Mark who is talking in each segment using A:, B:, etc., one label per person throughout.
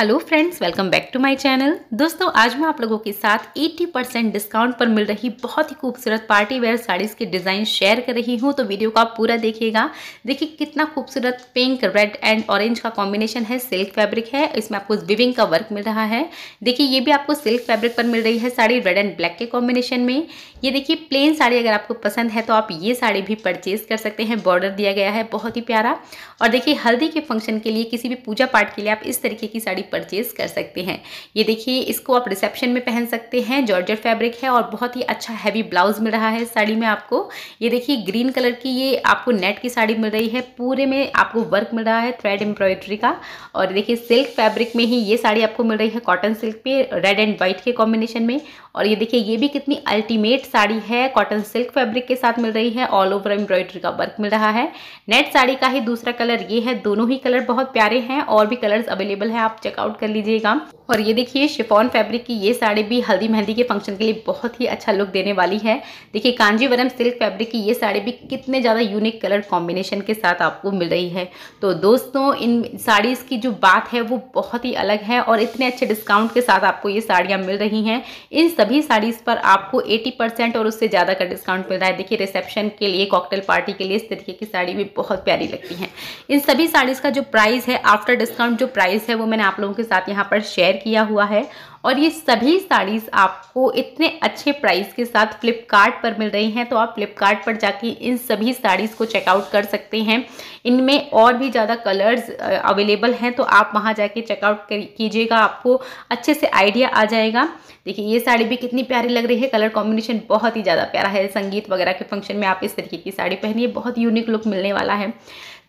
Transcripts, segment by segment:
A: hello friends welcome back to my channel दोस्तों आज मैं आप लोगों के साथ 80 परसेंट डिस्काउंट पर मिल रही बहुत ही खूबसूरत पार्टी वेयर साड़ीज़ के डिज़ाइन शेयर कर रही हूँ तो वीडियो को आप पूरा देखिएगा देखिए कितना खूबसूरत पिंक रेड एंड ऑरेंज का कॉम्बिनेशन है सिल्क फैब्रिक है इसमें आपको विविंग का वर्क मिल रहा है देखिए ये भी आपको सिल्क फैब्रिक पर मिल रही है साड़ी रेड एंड ब्लैक के कॉम्बिनेशन में ये देखिए प्लेन साड़ी अगर आपको पसंद है तो आप ये साड़ी भी परचेज कर सकते हैं बॉर्डर दिया गया है बहुत ही प्यारा और देखिए हल्दी के फंक्शन के लिए किसी भी पूजा पाठ के लिए आप इस तरीके की साड़ी परचेज़ कर सकते हैं ये देखिए इसको आप रिसेप्शन में पहन सकते हैं जॉर्जेट फैब्रिक है और बहुत ही अच्छा हैवी ब्लाउज मिल रहा है साड़ी में आपको ये देखिए ग्रीन कलर की ये आपको नेट की साड़ी मिल रही है पूरे में आपको वर्क मिल रहा है थ्रेड एम्ब्रॉयड्री का और देखिए सिल्क फैब्रिक में ही ये साड़ी आपको मिल रही है कॉटन सिल्क पे रेड एंड वाइट के कॉम्बिनेशन में और ये देखिए ये भी कितनी अल्टीमेट साड़ी है कॉटन सिल्क फैब्रिक के साथ मिल रही है ऑल ओवर एम्ब्रॉयड्री का वर्क मिल रहा है नेट साड़ी का ही दूसरा कलर ये है दोनों ही कलर बहुत प्यारे हैं और भी कलर्स अवेलेबल है आप चेकआउट कर लीजिएगा और ये देखिए शिफॉन फैब्रिक की ये साड़ी भी हल्दी मेहंदी के फंक्शन के लिए बहुत ही अच्छा लुक देने वाली है देखिए कांजीवरम सिल्क फैब्रिक की ये साड़ी भी कितने ज़्यादा यूनिक कलर कॉम्बिनेशन के साथ आपको मिल रही है तो दोस्तों इन साड़ीज़ की जो बात है वो बहुत ही अलग है और इतने अच्छे डिस्काउंट के साथ आपको ये साड़ियाँ मिल रही हैं इन सभी साड़ीज़ पर आपको एटी और उससे ज़्यादा का डिस्काउंट मिल रहा है देखिए रिसेप्शन के लिए कॉकटेल पार्टी के लिए इस तरीके की साड़ी भी बहुत प्यारी लगती है इन सभी साड़ीज़ का जो प्राइस है आफ्टर डिस्काउंट जो प्राइस है वो मैंने आप लोगों के साथ यहाँ पर शेयर किया हुआ है और ये सभी साड़ीज़ आपको इतने अच्छे प्राइस के साथ फ्लिपकार्ट पर मिल रही हैं तो आप फ्लिपकार्ट पर जाके इन सभी साड़ीज़ को चेकआउट कर सकते हैं इनमें और भी ज़्यादा कलर्स अवेलेबल हैं तो आप वहाँ जाके चेकआउट कीजिएगा आपको अच्छे से आइडिया आ जाएगा देखिए ये साड़ी भी कितनी प्यारी लग रही है कलर कॉम्बिनेशन बहुत ही ज़्यादा प्यारा है संगीत वगैरह के फंक्शन में आप इस तरीके की साड़ी पहनिए बहुत यूनिक लुक मिलने वाला है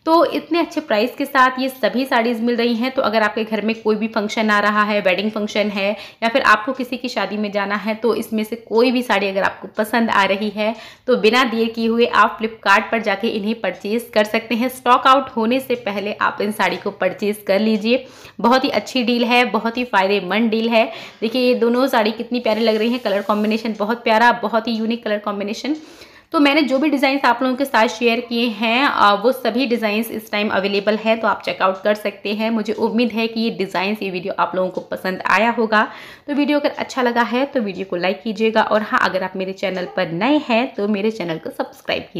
A: तो इतने अच्छे प्राइस के साथ ये सभी साड़ीज़ मिल रही हैं तो अगर आपके घर में कोई भी फंक्शन आ रहा है वेडिंग फंक्शन है या फिर आपको किसी की शादी में जाना है तो इसमें से कोई भी साड़ी अगर आपको पसंद आ रही है तो बिना देर किए हुए आप फ्लिपकार्ट पर जाके इन्हें परचेज़ कर सकते हैं स्टॉक आउट होने से पहले आप इन साड़ी को परचेज़ कर लीजिए बहुत ही अच्छी डील है बहुत ही फ़ायदेमंद डील है देखिए ये दोनों साड़ी कितनी प्यारी लग रही है कलर कॉम्बिनेशन बहुत प्यारा बहुत ही यूनिक कलर कॉम्बिनेशन तो मैंने जो भी डिज़ाइंस आप लोगों के साथ शेयर किए हैं वो सभी डिज़ाइंस इस टाइम अवेलेबल है तो आप चेकआउट कर सकते हैं मुझे उम्मीद है कि ये डिज़ाइंस ये वीडियो आप लोगों को पसंद आया होगा तो वीडियो अगर अच्छा लगा है तो वीडियो को लाइक कीजिएगा और हाँ अगर आप मेरे चैनल पर नए हैं तो मेरे चैनल को सब्सक्राइब कीजिए